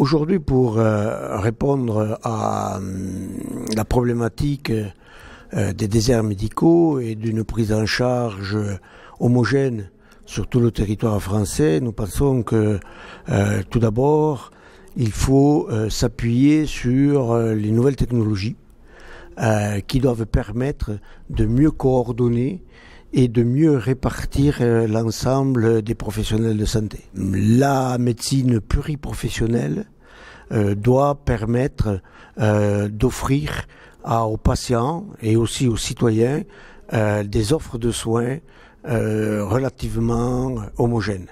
Aujourd'hui, pour euh, répondre à hum, la problématique euh, des déserts médicaux et d'une prise en charge homogène sur tout le territoire français, nous pensons que euh, tout d'abord, il faut s'appuyer sur les nouvelles technologies qui doivent permettre de mieux coordonner et de mieux répartir l'ensemble des professionnels de santé. La médecine pluriprofessionnelle euh, doit permettre euh, d'offrir aux patients et aussi aux citoyens euh, des offres de soins relativement homogènes.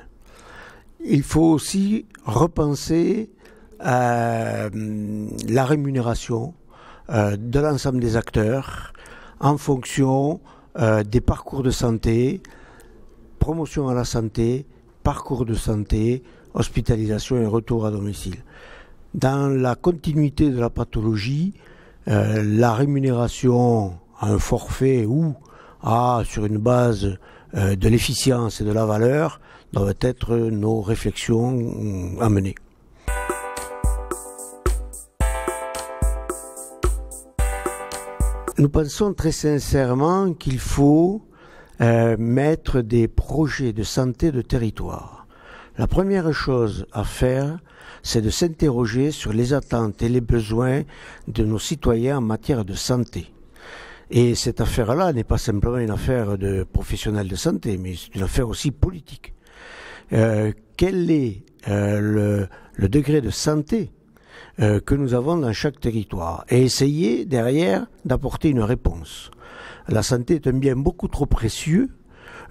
Il faut aussi repenser la rémunération de l'ensemble des acteurs en fonction des parcours de santé, promotion à la santé, parcours de santé, hospitalisation et retour à domicile. Dans la continuité de la pathologie, euh, la rémunération à un forfait ou à, sur une base euh, de l'efficience et de la valeur doivent être nos réflexions à euh, mener. Nous pensons très sincèrement qu'il faut mettre des projets de santé de territoire la première chose à faire, c'est de s'interroger sur les attentes et les besoins de nos citoyens en matière de santé. Et cette affaire-là n'est pas simplement une affaire de professionnels de santé, mais c'est une affaire aussi politique. Euh, quel est euh, le, degré de santé euh, que nous avons dans chaque territoire et essayer derrière d'apporter une réponse. La santé est un bien beaucoup trop précieux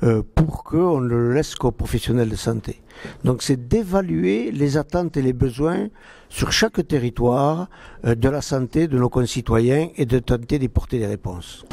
euh, pour qu'on ne le laisse qu'aux professionnels de santé. Donc c'est d'évaluer les attentes et les besoins sur chaque territoire euh, de la santé de nos concitoyens et de tenter d'y porter des réponses.